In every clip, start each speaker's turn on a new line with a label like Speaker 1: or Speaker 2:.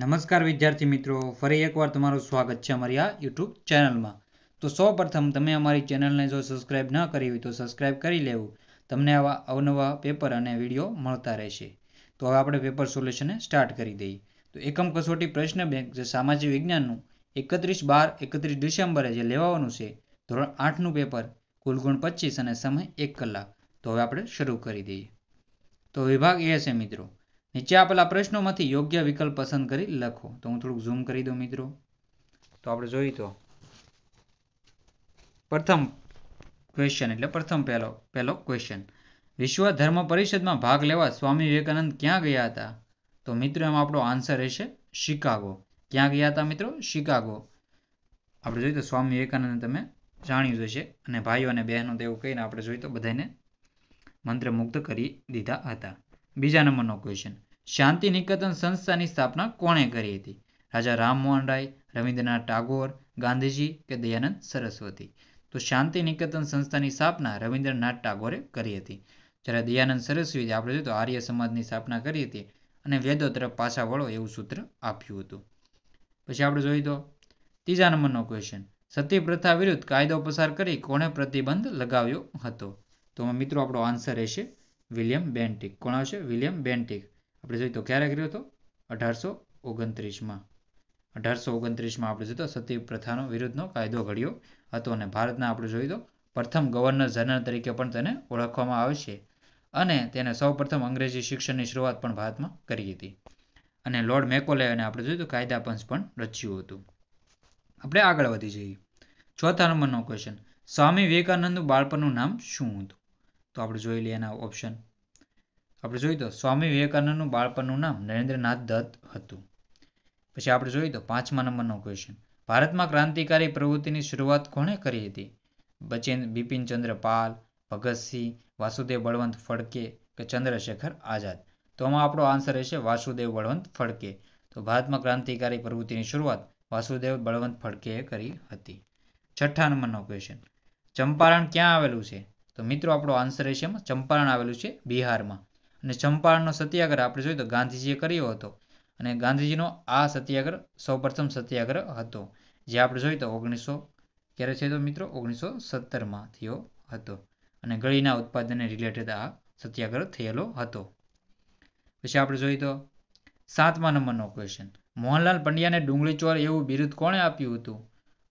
Speaker 1: નમસ્કાર વિદ્યાર્થી મિત્રો ફરી એકવાર તમારું સ્વાગત છે અમારી આ યુટ્યુબ ચેનલમાં તો સૌ પ્રથમ તમે અમારી ચેનલને જો સબસ્ક્રાઈબ ન કરી હોય તો સબસ્ક્રાઈબ કરી લેવું તમને આવા અવનવા પેપર અને વિડીયો મળતા રહેશે તો હવે આપણે પેપર સોલ્યુશનને સ્ટાર્ટ કરી દઈએ તો એકમ કસોટી પ્રશ્ન બેંક જે સામાજિક વિજ્ઞાનનું એકત્રીસ બાર એકત્રીસ ડિસેમ્બરે જે લેવાનું છે ધોરણ આઠનું પેપર કુલગુણ પચીસ અને સમય એક કલાક તો હવે આપણે શરૂ કરી દઈએ તો વિભાગ એ છે મિત્રો નીચે આપેલા પ્રશ્નોમાંથી યોગ્ય વિકલ્પ પસંદ કરી લખો તો હું થોડુંક ઝૂમ કરી દઉં મિત્રો તો આપણે જોઈ તો પ્રથમ ક્વેશ્ચન એટલે પ્રથમ પહેલો પહેલો ક્વેશ્ચન વિશ્વ ધર્મ પરિષદમાં ભાગ લેવા સ્વામી વિવેકાનંદ ક્યાં ગયા હતા તો મિત્રો એમાં આપણો આન્સર રહેશે શિકાગો ક્યાં ગયા હતા મિત્રો શિકાગો આપણે જોઈએ તો સ્વામી વિવેકાનંદ તમે જાણ્યું જ અને ભાઈઓ અને બહેનો તેવું કહીને આપણે જોઈએ તો બધાને મંત્રમુગ્ધ કરી દીધા હતા બીજા નંબરનો ક્વેશ્ચન શાંતિ નિકેતન સંસ્થાની સ્થાપના કોણે કરી હતી રાજા રામમોહન રાય રવિન્દ્રનાથ ટાગોર ગાંધીજી કે દયાનંદ સરસ્વતી તો શાંતિ નિકેતન સંસ્થાની સ્થાપના રવિન્દ્રનાથ ટાગોરે કરી હતી જ્યારે દયાનંદ સરસ્વતી આપણે જોઈએ તો આર્ય સમાજની સ્થાપના કરી હતી અને વેદો તરફ પાછા વળો એવું સૂત્ર આપ્યું હતું પછી આપણે જોઈ તો ત્રીજા નંબરનો ક્વેશ્ચન સતી પ્રથા વિરુદ્ધ કાયદો પસાર કરી કોણે પ્રતિબંધ લગાવ્યો હતો તો મિત્રો આપણો આન્સર રહેશે વિલિયમ બેન્ટિક કોણ આવશે વિલિયમ બેન્ટિક આપણે જોઈએ તો ક્યારે કર્યો હતો અઢારસો ઓગણત્રીસમાં અઢારસો ઓગણત્રીસમાં આપણે જોઈએ તો સતી પ્રથાનો વિરુદ્ધનો કાયદો ઘડ્યો હતો અને ભારતના આપણે જોઈએ તો પ્રથમ ગવર્નર જનરલ તરીકે પણ તેને ઓળખવામાં આવશે અને તેને સૌપ્રથમ અંગ્રેજી શિક્ષણની શરૂઆત પણ ભારતમાં કરી હતી અને લોર્ડ મેકોલે અને આપણે જોયું તો કાયદા પંચ પણ રચ્યું હતું આપણે આગળ વધી જઈએ ચોથા નંબરનો ક્વેશ્ચન સ્વામી વિવેકાનંદનું બાળપણનું નામ શું હતું તો આપણે જોઈ લઈએ એના ઓપ્શન આપણે જોઈએ તો સ્વામી વિવેકાનંદનું બાળપણનું નામ નરેન્દ્રનાથ દત્ત હતું પછી આપણે જોઈએ તો પાંચમા નંબરનો ક્વેશ્ચન ભારતમાં ક્રાંતિકારી પ્રવૃત્તિની શરૂઆત કોણે કરી હતી બચેન બિપિનચંદ્ર પાલ ભગતસિંહ વાસુદેવ બળવંત ફડકે કે ચંદ્રશેખર આઝાદ તો આમાં આપણો આન્સર રહેશે વાસુદેવ બળવંત ફડકે તો ભારતમાં ક્રાંતિકારી પ્રવૃત્તિની શરૂઆત વાસુદેવ બળવંત ફડકેએ કરી હતી છઠ્ઠા નંબરનો ક્વેશ્ચન ચંપારણ ક્યાં આવેલું છે તો મિત્રો આપણો આન્સર રહેશે એમાં ચંપારણ આવેલું છે બિહારમાં અને ચંપારણનો સત્યાગ્રહ આપણે જોઈએ તો ગાંધીજીએ કર્યો હતો અને ગાંધીજીનો આ સત્યાગ્રહ સૌપ્રથમ સત્યાગ્રહ હતો જે આપણે જોઈએ તો ઓગણીસો ક્યારે છે તો મિત્રો ઓગણીસો સત્તરમાં થયો હતો અને ગળીના ઉત્પાદનને રિલેટેડ આ સત્યાગ્રહ થયેલો હતો પછી આપણે જોઈએ તો સાતમા નંબરનો ક્વેશ્ચન મોહનલાલ પંડ્યાને ડુંગળી ચોર એવું બિરુદ કોણે આપ્યું હતું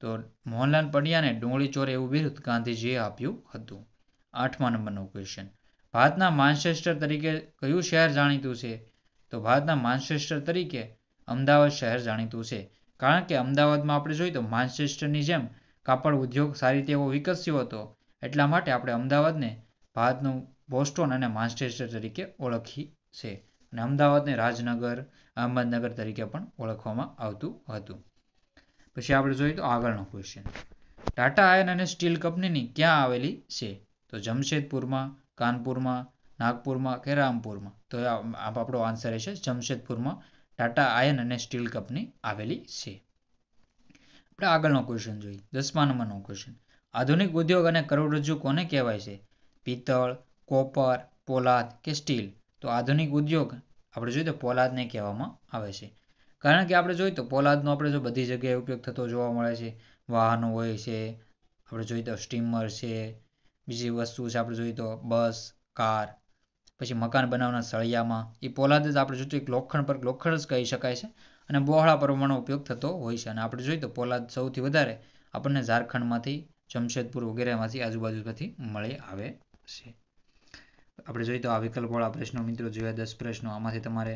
Speaker 1: તો મોહનલાલ પંડ્યાને ડુંગળી ચોર એવું બિરુદ ગાંધીજીએ આપ્યું હતું આઠમા નંબરનો ક્વેશ્ચન ભારતના માન્ચેસ્ટર તરીકે કયું શહેર જાણીતું છે તો ભારતના માન્ચેસ્ટર તરીકે અમદાવાદ શહેર જાણીતું છે કારણ કે અમદાવાદમાં આપણે જોઈએ તો માન્ચેસ્ટરની જેમ કાપડ ઉદ્યોગ સારી રીતે એવો વિકસ્યો હતો એટલા માટે આપણે અમદાવાદને ભારતનું બોસ્ટોન અને માન્ચેસ્ટર તરીકે ઓળખી છે અને અમદાવાદને રાજનગર અહમદનગર તરીકે પણ ઓળખવામાં આવતું હતું પછી આપણે જોઈએ તો આગળનો question Tata iron and steel કંપનીની ક્યાં આવેલી છે તો જમશેદપુરમાં કાનપુરમાં નાગપુરમાં કે રામપુરમાં તો આપણો આન્સર છે જમશેદપુરમાં Tata iron and steel company આવેલી છે આપણે આગળનો ક્વેશ્ચન જોઈએ દસમા નંબરનો ક્વેશ્ચન આધુનિક ઉદ્યોગ અને કરોડરજ્જુ કોને કહેવાય છે પિત્તળ કોપર પોલાદ કે સ્ટીલ તો આધુનિક ઉદ્યોગ આપણે જોઈએ તો પોલાદને કહેવામાં આવે છે કારણ કે આપણે જોઈએ તો પોલાદનો આપણે જો બધી જગ્યાએ ઉપયોગ થતો જોવા મળે છે વાહનો હોય છે આપણે જોઈએ તો સ્ટીમર છે બીજી વસ્તુ છે આપણે જોઈએ તો બસ કાર પછી મકાન બનાવના સળિયામાં એ પોલાદ જ આપણે જોઈએ લોખંડ પર લોખંડ જ કહી શકાય છે અને બહોળા પ્રમાણમાં ઉપયોગ થતો હોય છે અને આપણે જોઈએ તો પોલાદ સૌથી વધારે આપણને ઝારખંડમાંથી જમશેદપુર વગેરેમાંથી આજુબાજુ પરથી મળી આવે છે આપણે જોઈએ તો આ વિકલ્પવાળા પ્રશ્નો મિત્રો જોયા દસ પ્રશ્નો આમાંથી તમારે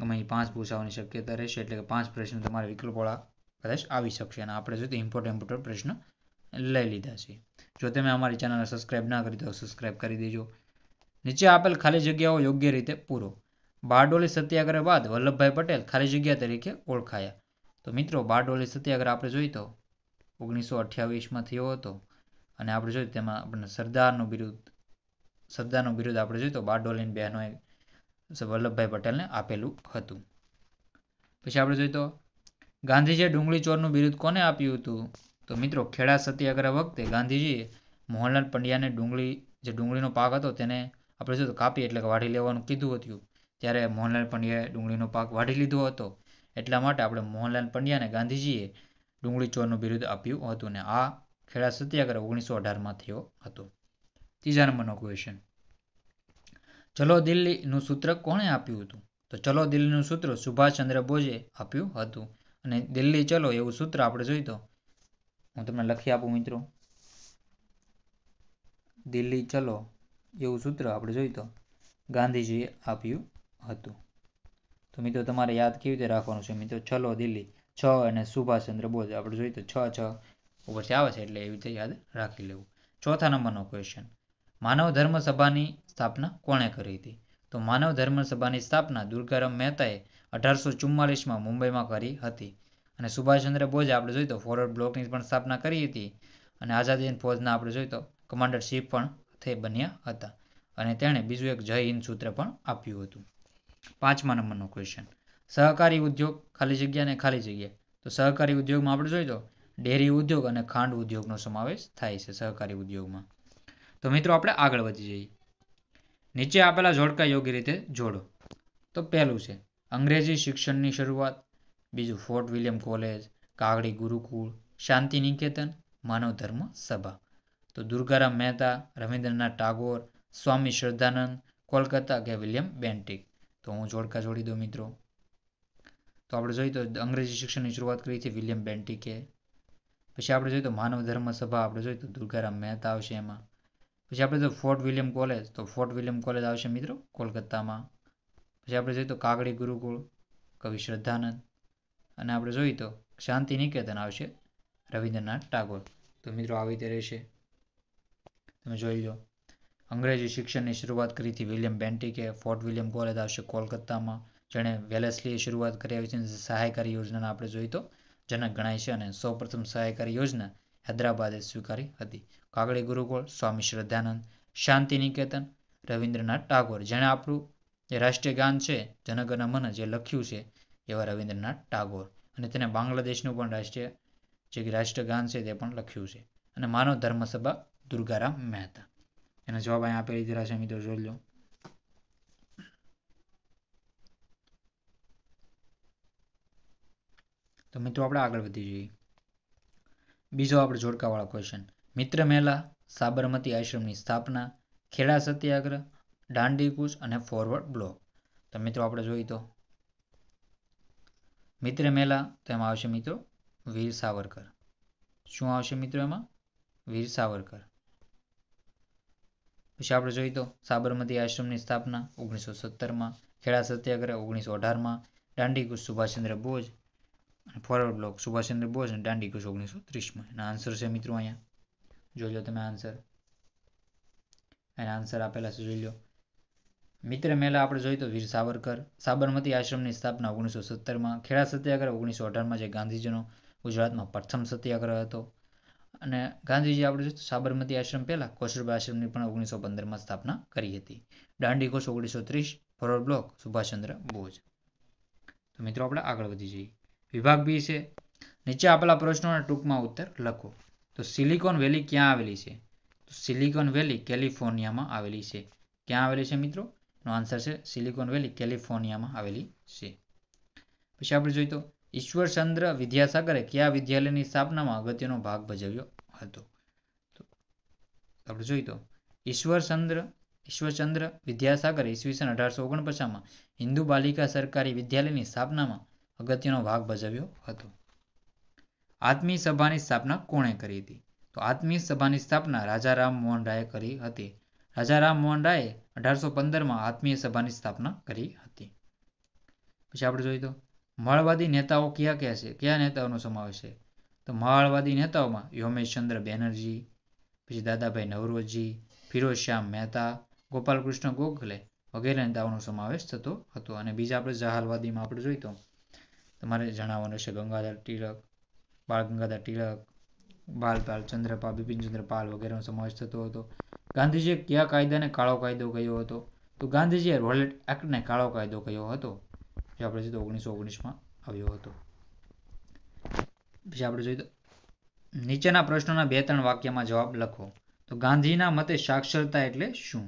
Speaker 1: ગમે એ પાંચ પૂછાવાની શક્યતા રહેશે એટલે કે પાંચ પ્રશ્નો તમારે વિકલ્પવાળા કદાચ આવી શકશે અને આપણે જોઈએ તો ઇમ્પોર્ટન્ટ ઇમ્પોર્ટન્ટ પ્રશ્ન લઈ લીધા છે જો તમે અમારી ચેનલને સબસ્ક્રાઇબ ના કરી તો સબસ્ક્રાઇબ કરી દેજો નીચે આપેલ ખાલી જગ્યાઓ યોગ્ય રીતે પૂરો બારડોલી સત્યાગ્રહ બાદ વલ્લભભાઈ પટેલ ખાલી જગ્યા તરીકે ઓળખાયા તો મિત્રો બારડોલી સત્યાગ્રહ આપણે જોઈ તો ઓગણીસો અઠ્યાવીસમાં થયો હતો અને આપણે જોઈએ તેમાં આપણને સરદારનું બિરુદ સરદારનું બિરુદ આપણે જોઈએ તો બારડોલીન બહેનોએ વલ્લભભાઈ પટેલને આપેલું હતું પછી આપણે જોયું તો ગાંધીજીએ ડુંગળી ચોરનું બિરુદ કોને આપ્યું હતું તો મિત્રો ખેડા સત્યાગ્રહ વખતે ગાંધીજીએ મોહનલાલ પંડ્યાને ડુંગળી જે ડુંગળીનો પાક હતો તેને આપણે શું કાપી એટલે કે વાઢી લેવાનું કીધું હતું ત્યારે મોહનલાલ પંડ્યાએ ડુંગળીનો પાક વાઢી લીધો હતો એટલા માટે આપણે મોહનલાલ પંડ્યાને ગાંધીજીએ ડુંગળી ચોરનું બિરુદ આપ્યું હતું ને આ ખેડા સત્યાગ્રહ ઓગણીસો અઢારમાં થયો હતો ત્રીજા નંબરનો ક્વેશ્ચન ચલો દિલ્હીનું સૂત્ર કોણે આપ્યું હતું તો ચલો દિલ્હીનું સૂત્ર સુભાષચંદ્ર બોઝે આપ્યું હતું અને દિલ્હી ચલો એવું સૂત્ર આપણે જોઈ તો હું તમને લખી આપું મિત્રો દિલ્હી ચલો એવું સૂત્ર આપણે જોયું તો ગાંધીજીએ આપ્યું હતું તો મિત્રો તમારે યાદ કેવી રીતે રાખવાનું છે મિત્રો ચલો દિલ્હી છ અને સુભાષચંદ્ર બોઝ આપણે જોઈએ તો છ છ ઉપરથી આવે છે એટલે એવી રીતે યાદ રાખી લેવું ચોથા નંબરનો ક્વેશ્ચન માનવ ધર્મ સભાની સ્થાપના કોણે કરી હતી તો માનવ ધર્મ સભાની સ્થાપના દુર્ગારામ મહેતાએ અઢારસો ચુમ્માલીસમાં મુંબઈમાં કરી હતી અને સુભાષચંદ્ર બોઝે આપણે જોઈએ તો ફોરવર્ડ બ્લોકની પણ સ્થાપના કરી હતી અને આઝાદી આઝાદીન ફોજના આપણે જોઈએ તો કમાન્ડરશીપ પણ તે બન્યા હતા અને તેણે બીજું એક જય હિન્દ સૂત્ર પણ આપ્યું હતું પાંચમા નંબરનો ક્વેશ્ચન સહકારી ઉદ્યોગ ખાલી જગ્યા ને ખાલી જગ્યા તો સહકારી ઉદ્યોગમાં આપણે જોઈએ તો ડેરી ઉદ્યોગ અને ખાંડ ઉદ્યોગનો સમાવેશ થાય છે સહકારી ઉદ્યોગમાં તો મિત્રો આપણે આગળ વધી જઈએ નીચે આપેલા જોડકા યોગ્ય રીતે જોડો તો પહેલું છે અંગ્રેજી શિક્ષણની શરૂઆત બીજું ફોર્ટ વિલિયમ કોલેજ કાગડી ગુરુકુળ શાંતિ નિકેતન માનવ ધર્મ સભા તો દુર્ગારામ મહેતા રવિન્દ્રનાથ ટાગોર સ્વામી શ્રદ્ધાનંદ કોલકાતા કે વિલિયમ બેન્ટિક તો હું જોડકા જોડી દઉં મિત્રો તો આપણે જોઈએ તો અંગ્રેજી શિક્ષણની શરૂઆત કરી હતી વિલિયમ બેન્ટિકે પછી આપણે જોઈએ તો માનવ ધર્મ સભા આપણે જોઈએ તો દુર્ગારામ મહેતા આવશે એમાં પછી આપણે જો ફોર્ટ વિલિયમ કોલેજ તો ફોર્ટ વિલિયમ કોલેજ આવશે મિત્રો કોલકાતામાં પછી આપણે જોઈએ તો કાગડી ગુરુકુળ કવિ શ્રદ્ધાનંદ અને આપણે જોઈએ તો શાંતિ નિકેતન આવશે રવિન્દ્રનાથ ટાગોર તો મિત્રો આવી રીતે રહેશે તમે જોઈ લો અંગ્રેજી શિક્ષણની શરૂઆત કરી હતી વિલિયમ બેન્ટિકે ફોર્ટ વિલિયમ કોલેજ આવશે કોલકાતામાં જેણે વેલેસલીએ શરૂઆત કરી આવી છે સહાયકારી યોજનાને આપણે જોઈએ તો જનક ગણાય છે અને સૌપ્રથમ સહાયકારી યોજના હૈદરાબાદે સ્વીકારી હતી કાગળી ગુરુકુળ સ્વામી શ્રદ્ધાનંદ શાંતિ નિકેતન રવિન્દ્રનાથ ટાગોર જેણે આપણું જે રાષ્ટ્રીય ગાન છે જનગણ મન જે લખ્યું છે એવા રવિન્દ્રનાથ ટાગોર અને તેને બાંગ્લાદેશનું પણ રાષ્ટ્રીય જે રાષ્ટ્રગાન છે તે પણ લખ્યું છે અને માનવ ધર્મ દુર્ગારામ મહેતા એનો જવાબ અહીંયા આપી દીધેલા છે મિત્રો જોઈ લો તો મિત્રો આપણે આગળ વધી જઈએ બીજો આપણે જોડકાવાળો ક્વેશ્ચન મિત્ર મેલા સાબરમતી આશ્રમની સ્થાપના ખેડા સત્યાગ્રહ દાંડી અને ફોરવર્ડ બ્લોક તો મિત્રો આપણે જોઈએ તો મિત્ર મેલા તો એમાં આવશે મિત્રો વીર સાવરકર શું આવશે મિત્રો એમાં વીર સાવરકર પછી આપણે જોઈએ તો સાબરમતી આશ્રમની સ્થાપના ઓગણીસો સત્તરમાં ખેડા સત્યાગ્રહ ઓગણીસો અઢારમાં દાંડી સુભાષચંદ્ર બોઝ અને ફોરવર્ડ બ્લોક સુભાષચંદ્ર બોઝ અને દાંડી કુશ ઓગણીસો ત્રીસમાં એના આન્સર છે મિત્રો અહીંયા જોઈ લો તમે આન્સર એના આન્સર આપેલા છે જોઈ લો મિત્ર મેળા આપણે જોઈએ તો વીર સાવરકર સાબરમતી આશ્રમની સ્થાપના ઓગણીસો સત્તરમાં ખેડા સત્યાગ્રહ ઓગણીસો અઢારમાં જે ગાંધીજીનો ગુજરાતમાં પ્રથમ સત્યાગ્રહ હતો અને ગાંધીજી આપણે જોઈએ સાબરમતી આશ્રમ પહેલાં કોસરબા આશ્રમની પણ ઓગણીસો પંદરમાં સ્થાપના કરી હતી દાંડી કોષ ઓગણીસો ત્રીસ ફોરવર્ડ બ્લોક સુભાષચંદ્ર બોઝ તો મિત્રો આપણે આગળ વધી જઈએ વિભાગ બી છે નીચે આપેલા પ્રશ્નોના ટૂંકમાં ઉત્તર લખો તો સિલિકોન વેલી ક્યાં આવેલી છે તો સિલિકોન વેલી કેલિફોર્નિયામાં આવેલી છે ક્યાં આવેલી છે મિત્રો નો આન્સર છે સિલિકોન વેલી કેલિફોર્નિયામાં આવેલી છે પછી આપણે જોઈ તો ઈશ્વરચંદ્ર વિદ્યાસાગરે કયા વિદ્યાલયની સ્થાપનામાં અગત્યનો ભાગ ભજવ્યો હતો આપણે જોઈ તો ઈશ્વરચંદ્ર ઈશ્વરચંદ્ર વિદ્યાસાગર ઈસવીસન અઢારસો ઓગણપચાસમાં હિન્દુ બાલિકા સરકારી વિદ્યાલયની સ્થાપનામાં અગત્યનો ભાગ ભજવ્યો હતો આત્મી સભાની સ્થાપના કોણે કરી હતી તો આત્મી સભાની સ્થાપના રાજા રામ મોહન રાયે કરી હતી રાજા રામ મોહન રાયે અઢારસો પંદરમાં આત્મીય સભાની સ્થાપના કરી હતી પછી આપણે જોઈએ તો માળવાદી નેતાઓ કયા કયા છે કયા નેતાઓનો સમાવેશ છે તો માળવાદી નેતાઓમાં ચંદ્ર બેનર્જી પછી દાદાભાઈ નવરોજી ફિરોજ શ્યામ મહેતા ગોપાલકૃષ્ણ ગોખલે વગેરે નેતાઓનો સમાવેશ થતો હતો અને બીજા આપણે જહાલવાદીમાં આપણે જોઈએ તો તમારે જણાવવાનું છે ગંગાધર તિલક બાળ ગંગાધર તિલક બાલ પાલ ચંદ્રપાલ બિપિન ચંદ્રપાલ વગેરેનો સમાવેશ થતો હતો ગાંધીજીએ કયા કાયદાને કાળો કાયદો કહ્યો હતો તો ગાંધીજીએ રોલેટ એક્ટને કાળો કાયદો કહ્યો હતો જે આપણે જોઈએ તો ઓગણીસો ઓગણીસમાં આવ્યો હતો પછી આપણે જોઈએ તો નીચેના પ્રશ્નોના બે ત્રણ વાક્યમાં જવાબ લખો તો ગાંધીના મતે સાક્ષરતા એટલે શું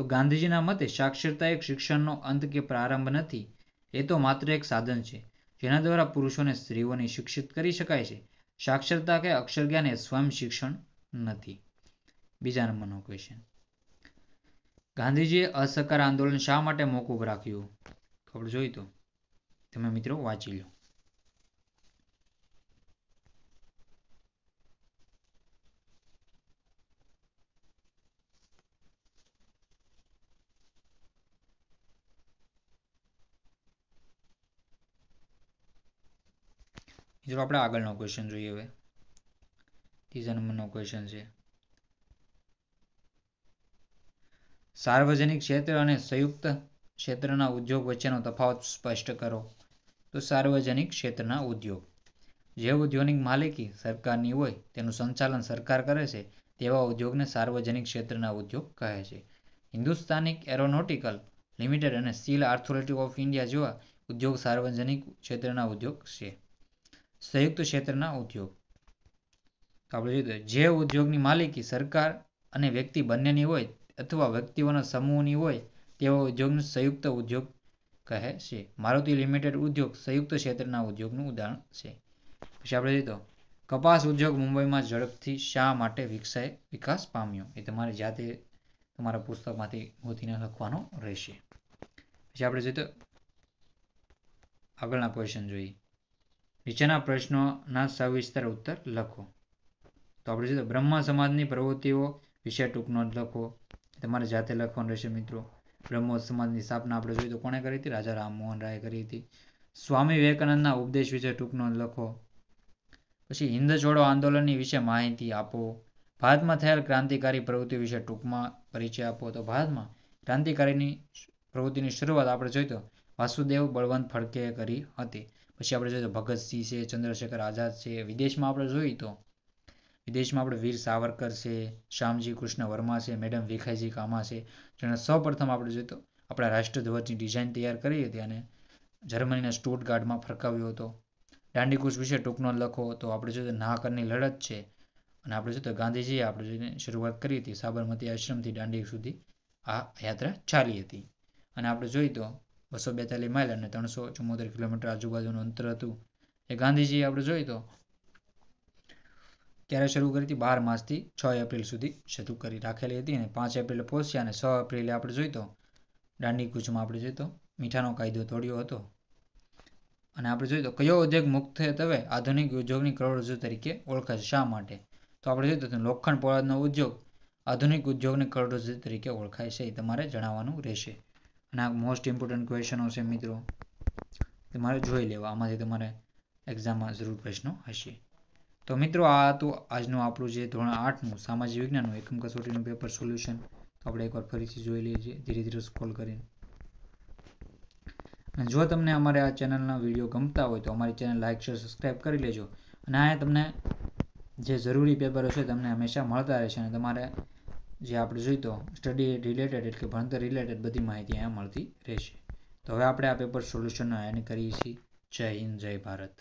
Speaker 1: તો ગાંધીજીના મતે સાક્ષરતા એક શિક્ષણનો અંત કે પ્રારંભ નથી એ તો માત્ર એક સાધન છે જેના દ્વારા પુરુષોને સ્ત્રીઓને શિક્ષિત કરી શકાય છે સાક્ષરતા કે અક્ષરજ્ઞાન એ સ્વયં શિક્ષણ નથી બીજા નંબરનો ક્વેશ્ચન ગાંધીજીએ અસહકાર આંદોલન શા માટે મોકૂફ રાખ્યું ખબર જોઈ તો તમે મિત્રો વાંચી લો મિત્રો આપણે આગળનો ક્વેશ્ચન જોઈએ હવે ત્રીજા નંબરનો ક્વેશ્ચન છે સાર્વજનિક ક્ષેત્ર અને સંયુક્ત ક્ષેત્રના ઉદ્યોગ વચ્ચેનો તફાવત સ્પષ્ટ કરો તો સાર્વજનિક ક્ષેત્રના ઉદ્યોગ જે ઉદ્યોગની માલિકી સરકારની હોય તેનું સંચાલન સરકાર કરે છે તેવા ઉદ્યોગને સાર્વજનિક ક્ષેત્રના ઉદ્યોગ કહે છે હિન્દુસ્તાનિક એરોનોટિકલ લિમિટેડ અને સ્ટીલ ઓથોરિટી ઓફ ઇન્ડિયા જેવા ઉદ્યોગ સાર્વજનિક ક્ષેત્રના ઉદ્યોગ છે સંયુક્ત ક્ષેત્રના ઉદ્યોગ આપણે જોઈએ જે ઉદ્યોગની માલિકી સરકાર અને વ્યક્તિ બંનેની હોય અથવા વ્યક્તિઓના સમૂહની હોય તેવા ઉદ્યોગને સંયુક્ત ઉદ્યોગ કહે છે મારુતિ લિમિટેડ ઉદ્યોગ સંયુક્ત ક્ષેત્રના ઉદ્યોગનું ઉદાહરણ છે પછી આપણે જોઈએ તો કપાસ ઉદ્યોગ મુંબઈમાં ઝડપથી શા માટે વિકસાય વિકાસ પામ્યો એ તમારે જાતે તમારા પુસ્તકમાંથી ગોતીને લખવાનો રહેશે પછી આપણે જોઈએ તો આગળના ક્વેશ્ચન જોઈએ નીચેના પ્રશ્નોના સવિસ્તર ઉત્તર લખો તો આપણે જોઈએ તો બ્રહ્મા સમાજની પ્રવૃત્તિઓ વિશે ટૂંકનો નોંધ લખો તમારે જાતે લખવાનું રહેશે મિત્રો બ્રહ્મોત્સ સમાજની સ્થાપના આપણે જોઈએ તો કોણે કરી હતી રાજા રામમોહન રાય કરી હતી સ્વામી વિવેકાનંદના ઉપદેશ વિશે ટૂંક નોંધ લખો પછી હિન્દ છોડો આંદોલનની વિશે માહિતી આપો ભારતમાં થયેલ ક્રાંતિકારી પ્રવૃત્તિ વિશે ટૂંકમાં પરિચય આપો તો ભારતમાં ક્રાંતિકારીની પ્રવૃત્તિની શરૂઆત આપણે જોઈએ તો વાસુદેવ બળવંત ફડકે કરી હતી પછી આપણે જોઈએ તો ભગતસિંહ છે ચંદ્રશેખર આઝાદ છે વિદેશમાં આપણે જોઈએ તો વિદેશમાં આપણે વીર સાવરકર છે શ્યામજી કૃષ્ણ વર્મા છે મેડમ ભીખાજી કામા છે જેણે સૌપ્રથમ આપણે જોઈએ તો આપણા રાષ્ટ્રધ્વજની ડિઝાઇન તૈયાર કરી હતી અને જર્મનીના સ્ટુટગાર્ડમાં ફરકાવ્યો હતો દાંડીકૂચ વિશે ટૂંકનો લખો તો આપણે જોઈએ તો નાહકરની લડત છે અને આપણે જોઈએ તો ગાંધીજીએ આપણે જોઈને શરૂઆત કરી હતી સાબરમતી આશ્રમથી દાંડી સુધી આ યાત્રા ચાલી હતી અને આપણે જોઈએ તો બસો બેતાલીસ માઇલ અને ત્રણસો ચુમ્મોતેર કિલોમીટર આજુબાજુનું અંતર હતું એ ગાંધીજીએ આપણે જોઈએ તો ક્યારે શરૂ કરી હતી બાર માસથી છ એપ્રિલ સુધી શરૂ કરી રાખેલી હતી અને પાંચ એપ્રિલે પહોંચી અને છ એપ્રિલે આપણે જોઈ તો દાંડી કૂચમાં આપણે જોઈ તો મીઠાનો કાયદો તોડ્યો હતો અને આપણે જોઈએ તો કયો ઉદ્યોગ મુક્ત મુખ્ય તવે આધુનિક ઉદ્યોગની કરોડરજ્જુ તરીકે ઓળખાય શા માટે તો આપણે જોઈએ તો લોખંડ પોળાદનો ઉદ્યોગ આધુનિક ઉદ્યોગની કરોડરજ્જુ તરીકે ઓળખાય છે એ તમારે જણાવવાનું રહેશે અને આ મોસ્ટ ઇમ્પોર્ટન્ટ ક્વેશ્ચનો છે મિત્રો તમારે જોઈ લેવા આમાંથી તમારે એક્ઝામમાં જરૂર પ્રશ્નો હશે તો મિત્રો આ હતું આજનું આપણું જે ધોરણ આઠનું સામાજિક વિજ્ઞાનનું એકમ કસોટીનું પેપર સોલ્યુશન તો આપણે એકવાર ફરીથી જોઈ લઈએ છીએ ધીરે ધીરે સ્ક્રોલ કરીને જો તમને અમારે આ ચેનલના વિડીયો ગમતા હોય તો અમારી ચેનલ લાઇક શેર સબસ્ક્રાઇબ કરી લેજો અને આ તમને જે જરૂરી પેપરો છે તમને હંમેશા મળતા રહેશે અને તમારે જે આપણે જોઈએ તો સ્ટડી રિલેટેડ એટલે કે ભણતર રિલેટેડ બધી માહિતી અહીંયા મળતી રહેશે તો હવે આપણે આ પેપર સોલ્યુશનનો એન્ડ કરીએ છીએ જય હિન્દ જય ભારત